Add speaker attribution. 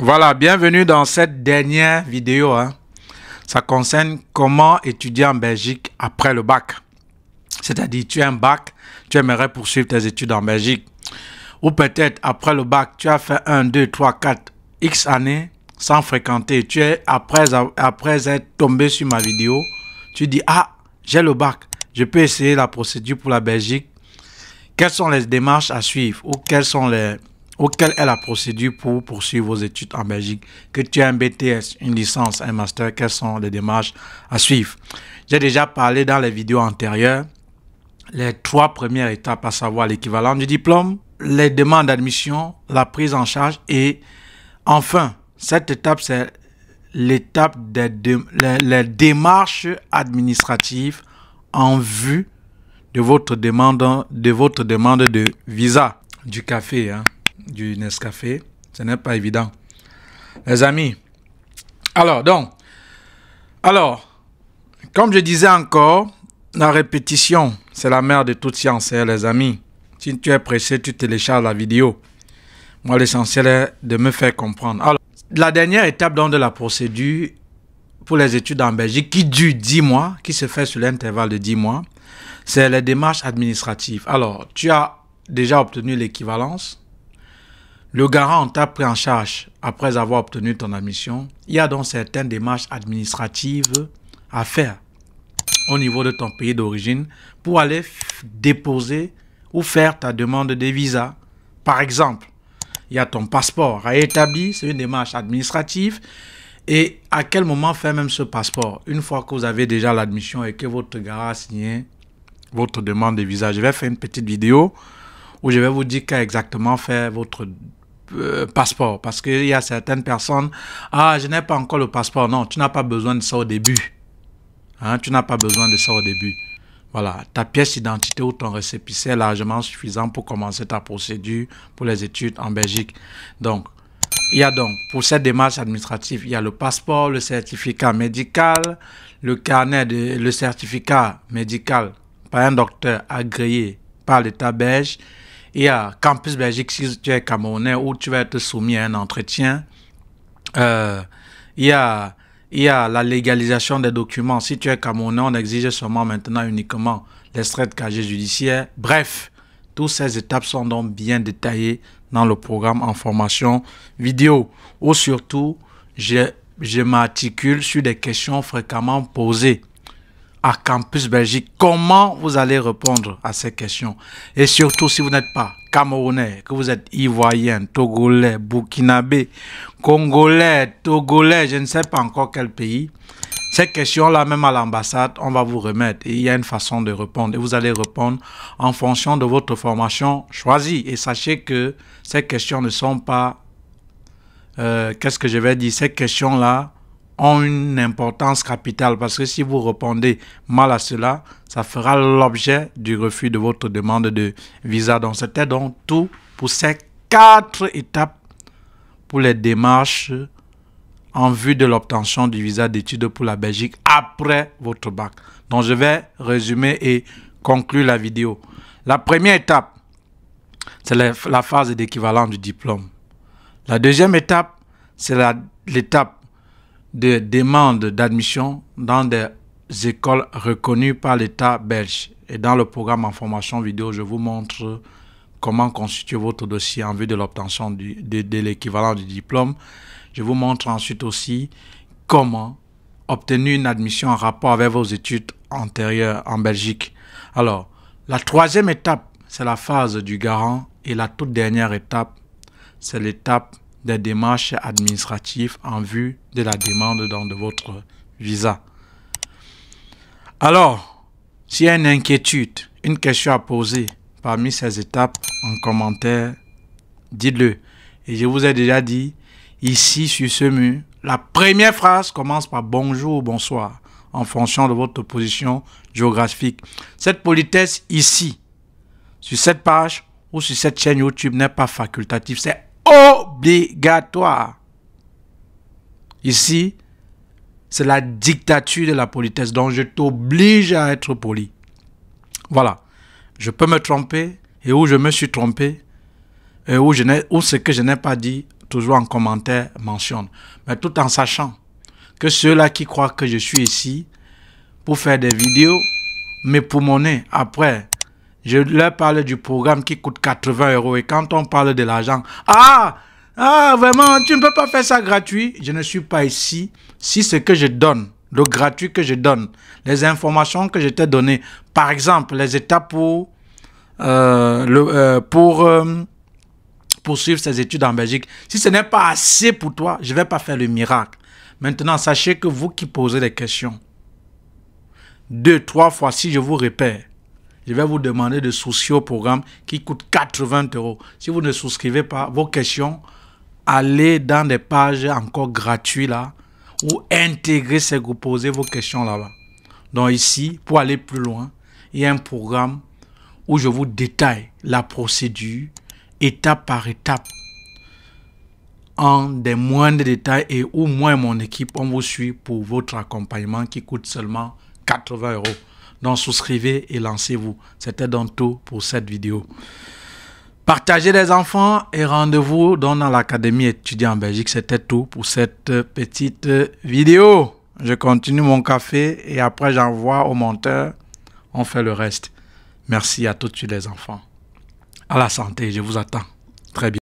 Speaker 1: Voilà, bienvenue dans cette dernière vidéo. Hein. Ça concerne comment étudier en Belgique après le bac. C'est-à-dire, tu as un bac, tu aimerais poursuivre tes études en Belgique. Ou peut-être après le bac, tu as fait 1, 2, 3, 4, X années sans fréquenter. Tu es, après, après être tombé sur ma vidéo, tu dis, ah, j'ai le bac, je peux essayer la procédure pour la Belgique. Quelles sont les démarches à suivre ou quelles sont les auquel est la procédure pour poursuivre vos études en Belgique, que tu aies un BTS, une licence, un master, quelles sont les démarches à suivre. J'ai déjà parlé dans les vidéos antérieures, les trois premières étapes, à savoir l'équivalent du diplôme, les demandes d'admission, la prise en charge et enfin, cette étape, c'est l'étape des démarches administratives en vue de votre demande de, votre demande de visa du café. Hein du Nescafé. Ce n'est pas évident. Les amis, alors donc, alors, comme je disais encore, la répétition, c'est la mère de toute science, hein, les amis. Si tu es pressé, tu télécharges la vidéo. Moi, l'essentiel est de me faire comprendre. Alors, la dernière étape donc, de la procédure pour les études en Belgique, qui dure 10 mois, qui se fait sur l'intervalle de 10 mois, c'est les démarches administratives. Alors, tu as déjà obtenu l'équivalence le garant t'a pris en charge après avoir obtenu ton admission. Il y a donc certaines démarches administratives à faire au niveau de ton pays d'origine pour aller déposer ou faire ta demande de visa. Par exemple, il y a ton passeport à établir, c'est une démarche administrative. Et à quel moment faire même ce passeport Une fois que vous avez déjà l'admission et que votre garant a signé votre demande de visa, je vais faire une petite vidéo où je vais vous dire qu'à exactement faire votre euh, passeport. Parce qu'il y a certaines personnes, ah, je n'ai pas encore le passeport. Non, tu n'as pas besoin de ça au début. Hein, tu n'as pas besoin de ça au début. Voilà, ta pièce d'identité ou ton récépissé est largement suffisant pour commencer ta procédure pour les études en Belgique. Donc, il y a donc, pour cette démarche administrative, il y a le passeport, le certificat médical, le carnet, de, le certificat médical par un docteur agréé par l'État belge il y a Campus Belgique, si tu es Camerounais, où tu vas être soumis à un entretien, euh, il y a la légalisation des documents. Si tu es Camerounais, on exige seulement maintenant uniquement l'extrait de casier judiciaire. Bref, toutes ces étapes sont donc bien détaillées dans le programme en formation vidéo. Ou surtout, je, je m'articule sur des questions fréquemment posées à Campus Belgique. Comment vous allez répondre à ces questions Et surtout, si vous n'êtes pas camerounais, que vous êtes ivoirien, togolais, burkinabé, congolais, togolais, je ne sais pas encore quel pays, ces questions-là, même à l'ambassade, on va vous remettre. Et il y a une façon de répondre. Et vous allez répondre en fonction de votre formation choisie. Et sachez que ces questions ne sont pas... Euh, qu'est-ce que je vais dire Ces questions-là ont une importance capitale parce que si vous répondez mal à cela, ça fera l'objet du refus de votre demande de visa. Donc c'était donc tout pour ces quatre étapes pour les démarches en vue de l'obtention du visa d'études pour la Belgique après votre bac. Donc je vais résumer et conclure la vidéo. La première étape, c'est la phase d'équivalent du diplôme. La deuxième étape, c'est l'étape de demandes d'admission dans des écoles reconnues par l'État belge. Et dans le programme en formation vidéo, je vous montre comment constituer votre dossier en vue de l'obtention de l'équivalent du diplôme. Je vous montre ensuite aussi comment obtenir une admission en rapport avec vos études antérieures en Belgique. Alors, la troisième étape, c'est la phase du garant et la toute dernière étape, c'est l'étape des démarches administratives en vue de la demande de votre visa. Alors, s'il y a une inquiétude, une question à poser parmi ces étapes en commentaire, dites-le. Et je vous ai déjà dit, ici sur ce mur, la première phrase commence par bonjour ou bonsoir en fonction de votre position géographique. Cette politesse ici, sur cette page ou sur cette chaîne YouTube n'est pas facultative, c'est obligatoire. Ici, c'est la dictature de la politesse. Donc, je t'oblige à être poli. Voilà. Je peux me tromper et où je me suis trompé et où, je où ce que je n'ai pas dit, toujours en commentaire, mentionne. Mais tout en sachant que ceux-là qui croient que je suis ici pour faire des vidéos, mais pour mon après, je leur parle du programme qui coûte 80 euros. Et quand on parle de l'argent, ah, ah, vraiment, tu ne peux pas faire ça gratuit. Je ne suis pas ici. Si ce que je donne, le gratuit que je donne, les informations que je t'ai données, par exemple, les étapes pour, euh, le, euh, pour euh, poursuivre ses études en Belgique, si ce n'est pas assez pour toi, je ne vais pas faire le miracle. Maintenant, sachez que vous qui posez des questions, deux, trois fois, si je vous répète, je vais vous demander de souscrire au programme qui coûte 80 euros. Si vous ne souscrivez pas, vos questions allez dans des pages encore gratuites là, ou intégrer ces groupes, poser vos questions là-bas. Donc ici, pour aller plus loin, il y a un programme où je vous détaille la procédure étape par étape en des moindres détails et où moi et mon équipe, on vous suit pour votre accompagnement qui coûte seulement 80 euros. Donc souscrivez et lancez-vous. C'était tout pour cette vidéo. Partagez les enfants et rendez-vous dans l'Académie étudiant en Belgique. C'était tout pour cette petite vidéo. Je continue mon café et après j'envoie au monteur. On fait le reste. Merci à tous les enfants. À la santé, je vous attends. Très bien.